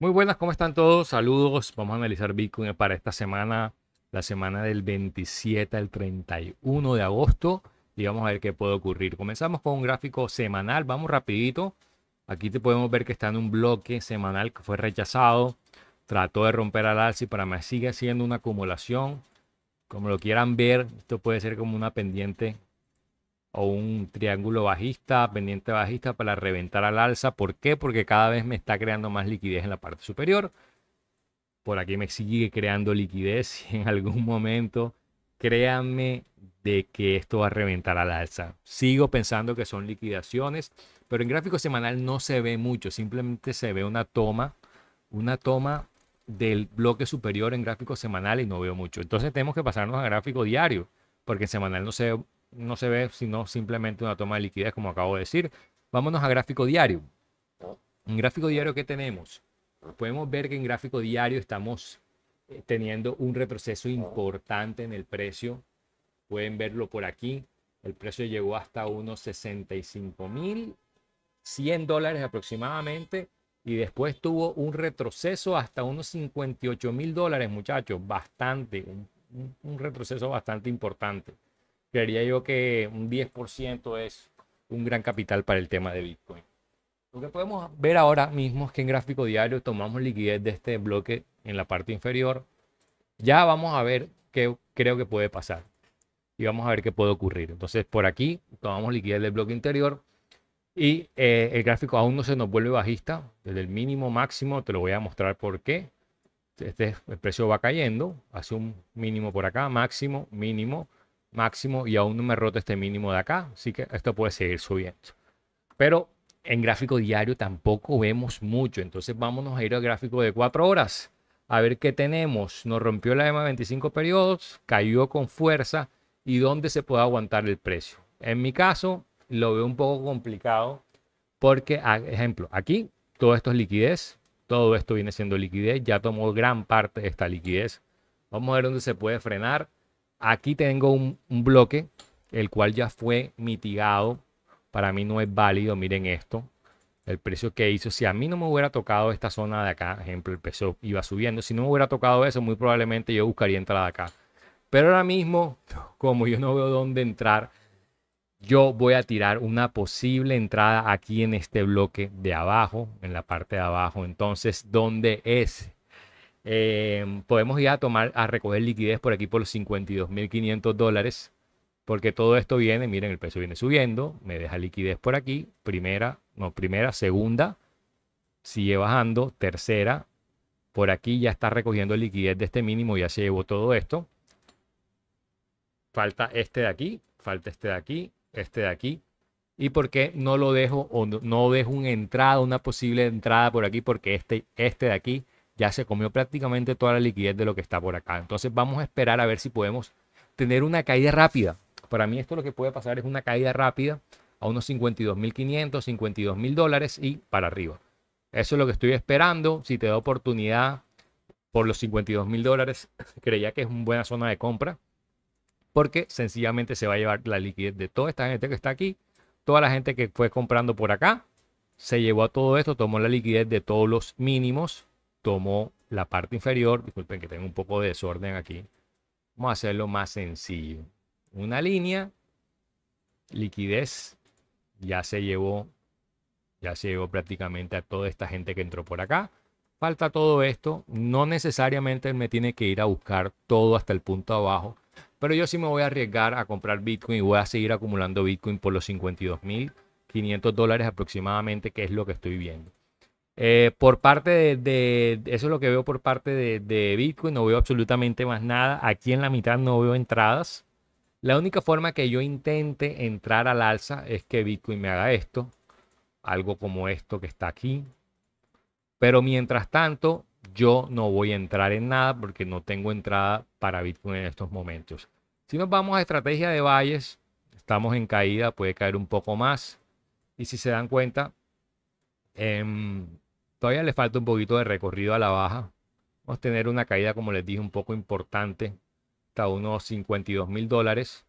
Muy buenas, ¿cómo están todos? Saludos. Vamos a analizar Bitcoin para esta semana, la semana del 27 al 31 de agosto. Y vamos a ver qué puede ocurrir. Comenzamos con un gráfico semanal. Vamos rapidito. Aquí te podemos ver que está en un bloque semanal que fue rechazado. Trató de romper al alza para mí sigue siendo una acumulación. Como lo quieran ver, esto puede ser como una pendiente o un triángulo bajista, pendiente bajista para reventar al alza. ¿Por qué? Porque cada vez me está creando más liquidez en la parte superior. Por aquí me sigue creando liquidez y en algún momento créanme de que esto va a reventar al alza. Sigo pensando que son liquidaciones, pero en gráfico semanal no se ve mucho, simplemente se ve una toma, una toma del bloque superior en gráfico semanal y no veo mucho. Entonces tenemos que pasarnos a gráfico diario, porque en semanal no se, ve no se ve, sino simplemente una toma de liquidez, como acabo de decir. Vámonos a gráfico diario. En gráfico diario, ¿qué tenemos? Podemos ver que en gráfico diario estamos eh, teniendo un retroceso importante en el precio. Pueden verlo por aquí. El precio llegó hasta unos 65 mil 100 dólares aproximadamente y después tuvo un retroceso hasta unos 58 mil dólares, muchachos. Bastante, un, un retroceso bastante importante creería yo que un 10% es un gran capital para el tema de Bitcoin. Lo que podemos ver ahora mismo es que en gráfico diario tomamos liquidez de este bloque en la parte inferior. Ya vamos a ver qué creo que puede pasar y vamos a ver qué puede ocurrir. Entonces, por aquí tomamos liquidez del bloque interior y eh, el gráfico aún no se nos vuelve bajista. Desde el mínimo máximo te lo voy a mostrar por qué. Este el precio va cayendo, hace un mínimo por acá, máximo, mínimo, máximo y aún no me roto este mínimo de acá. Así que esto puede seguir subiendo. Pero en gráfico diario tampoco vemos mucho. Entonces vámonos a ir al gráfico de 4 horas. A ver qué tenemos. Nos rompió la EMA 25 periodos, cayó con fuerza y dónde se puede aguantar el precio. En mi caso lo veo un poco complicado porque, ah, ejemplo, aquí todo esto es liquidez. Todo esto viene siendo liquidez. Ya tomó gran parte de esta liquidez. Vamos a ver dónde se puede frenar Aquí tengo un, bloque, el cual ya fue mitigado. Para mí no es válido, miren esto el precio que hizo. Si a mí no me hubiera tocado esta zona de acá, ejemplo, el peso iba subiendo. Si no me hubiera tocado eso, muy probablemente yo buscaría entrar acá. Pero ahora mismo, como yo no veo dónde entrar, yo voy a tirar una posible entrada aquí en este bloque de abajo, en la parte de abajo. Entonces, ¿dónde es Em, podemos ir a tomar, a recoger liquidez por aquí por los 52.500 dólares, porque todo esto viene, miren, el precio viene subiendo, me deja liquidez por aquí, primera, no, primera, segunda, sigue bajando, tercera, por aquí ya está recogiendo liquidez de este mínimo, ya se llevó todo esto. Falta este de aquí, falta este de aquí, este de aquí. ¿Y por qué no lo dejo o no, dejo una entrada, una posible entrada por aquí? Porque este, este de aquí ya se comió prácticamente toda la liquidez de lo que está por acá. Entonces vamos a esperar a ver si podemos tener una caída rápida. Para mí esto lo que puede pasar es una caída rápida a unos 52.500, 52.000 dólares y para arriba. Eso es lo que estoy esperando. Si te da oportunidad por los 52.000 dólares, creía que es una buena zona de compra porque sencillamente se va a llevar la liquidez de toda esta gente que está aquí, toda la gente que fue comprando por acá, se llevó a todo esto, tomó la liquidez de todos los mínimos tomo la parte inferior, disculpen que tengo un poco de desorden aquí, vamos a hacerlo más sencillo. Una línea, liquidez, ya se llevó, ya se llevó prácticamente a toda esta gente que entró por acá. Falta todo esto, no necesariamente me tiene que ir a buscar todo hasta el punto abajo, pero yo sí me voy a arriesgar a comprar Bitcoin y voy a seguir acumulando Bitcoin por los 52.500 dólares aproximadamente, que es lo que estoy viendo. Eh, por parte de, eso es lo que veo por parte de, Bitcoin, no veo absolutamente más nada. Aquí en la mitad no veo entradas. La única forma que yo intente entrar al alza es que Bitcoin me haga esto, algo como esto que está aquí. Pero mientras tanto, yo no voy a entrar en nada porque no tengo entrada para Bitcoin en estos momentos. Si nos vamos a estrategia de valles, estamos en caída, puede caer un poco más. Y si se dan cuenta, em, Todavía le falta un poquito de recorrido a la baja. Vamos a tener una caída, como les dije, un poco importante, hasta unos 52 mil dólares.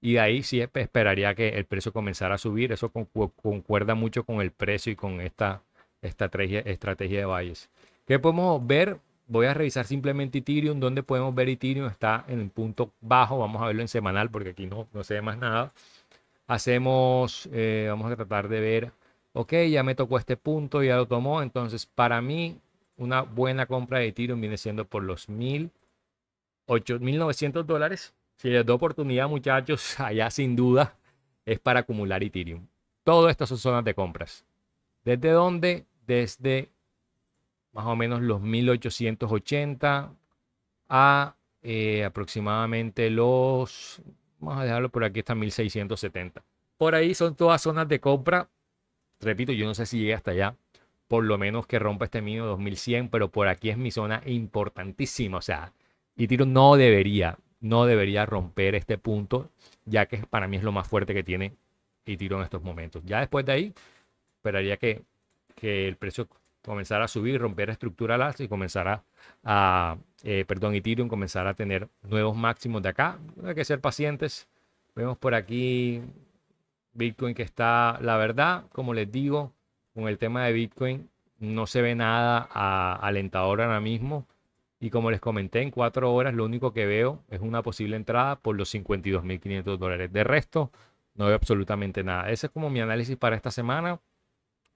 Y de ahí sí esperaría que el precio comenzara a subir. Eso concuerda mucho con el precio y con esta, estrategia, de valles. ¿Qué podemos ver? Voy a revisar simplemente Ethereum. ¿Dónde podemos ver Ethereum? Está en el punto bajo. Vamos a verlo en semanal porque aquí no, no se ve más nada. Hacemos, eh, vamos a tratar de ver ok, ya me tocó este punto, ya lo tomó. Entonces, para mí, una buena compra de Ethereum viene siendo por los 1.900 dólares. Si les doy oportunidad, muchachos, allá sin duda es para acumular Ethereum. Todo esto son zonas de compras. ¿Desde dónde? Desde más o menos los 1880 a eh, aproximadamente los, vamos a dejarlo por aquí, hasta 1670. Por ahí son todas zonas de compra repito, yo no sé si llegue hasta allá, por lo menos que rompa este mínimo 2100, pero por aquí es mi zona importantísima, o sea, y tiro no debería, no debería romper este punto, ya que para mí es lo más fuerte que tiene y tiro en estos momentos. Ya después de ahí, esperaría que, el precio comenzara a subir, romper la estructura y comenzara a, eh, perdón, y Ethereum comenzará a tener nuevos máximos de acá. Hay que ser pacientes. Vemos por aquí Bitcoin que está, la verdad, como les digo, con el tema de Bitcoin no se ve nada alentador ahora mismo. Y como les comenté, en cuatro horas lo único que veo es una posible entrada por los 52.500 dólares. De resto, no veo absolutamente nada. Ese es como mi análisis para esta semana.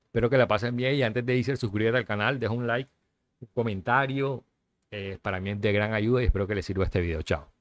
Espero que la pasen bien y antes de irse, suscríbete al canal, deja un like, un comentario. Eh, para mí es de gran ayuda y espero que les sirva este video. Chao.